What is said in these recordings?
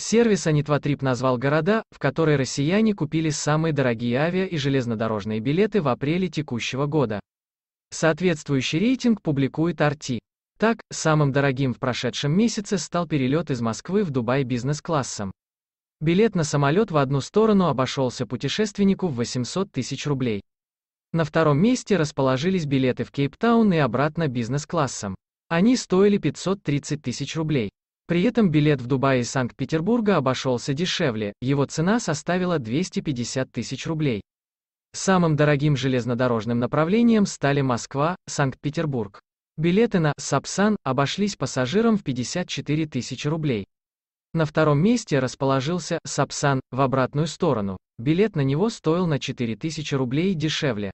Сервис Анитватрип назвал города, в которые россияне купили самые дорогие авиа и железнодорожные билеты в апреле текущего года. Соответствующий рейтинг публикует Арти. Так, самым дорогим в прошедшем месяце стал перелет из Москвы в Дубай бизнес-классом. Билет на самолет в одну сторону обошелся путешественнику в 800 тысяч рублей. На втором месте расположились билеты в Кейптаун и обратно бизнес-классом. Они стоили 530 тысяч рублей. При этом билет в Дубай и Санкт-Петербурга обошелся дешевле, его цена составила 250 тысяч рублей. Самым дорогим железнодорожным направлением стали Москва, Санкт-Петербург. Билеты на «Сапсан» обошлись пассажирам в 54 тысячи рублей. На втором месте расположился «Сапсан» в обратную сторону. Билет на него стоил на 4000 рублей дешевле.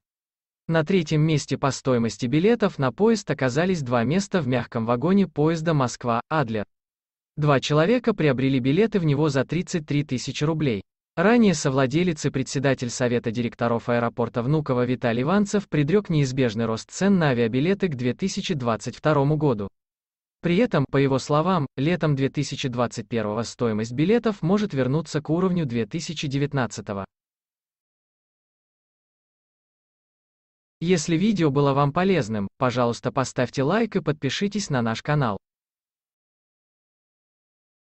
На третьем месте по стоимости билетов на поезд оказались два места в мягком вагоне поезда Москва-Адлер. Два человека приобрели билеты в него за 33 тысячи рублей. Ранее совладелец и председатель Совета директоров аэропорта Внуково Виталий Иванцев предрек неизбежный рост цен на авиабилеты к 2022 году. При этом, по его словам, летом 2021 стоимость билетов может вернуться к уровню 2019. -го. Если видео было вам полезным, пожалуйста поставьте лайк и подпишитесь на наш канал.